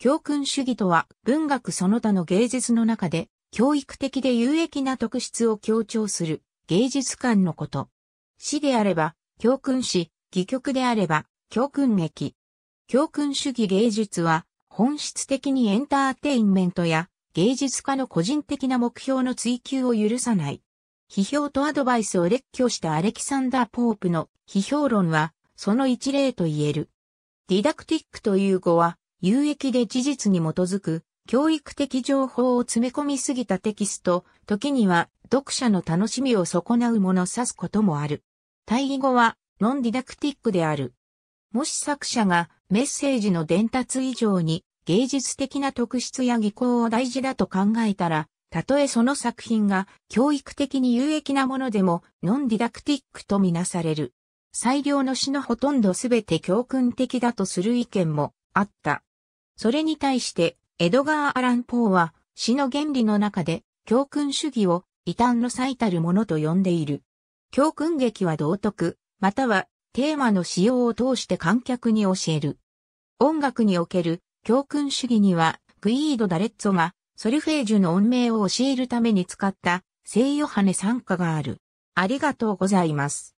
教訓主義とは文学その他の芸術の中で教育的で有益な特質を強調する芸術観のこと。詩であれば教訓詩、戯曲であれば教訓劇。教訓主義芸術は本質的にエンターテインメントや芸術家の個人的な目標の追求を許さない。批評とアドバイスを列挙したアレキサンダー・ポープの批評論はその一例と言える。ディダクティックという語は有益で事実に基づく、教育的情報を詰め込みすぎたテキスト、時には読者の楽しみを損なうもの指すこともある。対義語はノンディダクティックである。もし作者がメッセージの伝達以上に芸術的な特質や技巧を大事だと考えたら、たとえその作品が教育的に有益なものでもノンディダクティックとみなされる。最良の詩のほとんどすべて教訓的だとする意見もあった。それに対して、エドガー・アラン・ポーは、詩の原理の中で、教訓主義を異端の最たるものと呼んでいる。教訓劇は道徳、またはテーマの使用を通して観客に教える。音楽における教訓主義には、グイード・ダレッツォがソルフェージュの音命を教えるために使った聖ヨハネ参加がある。ありがとうございます。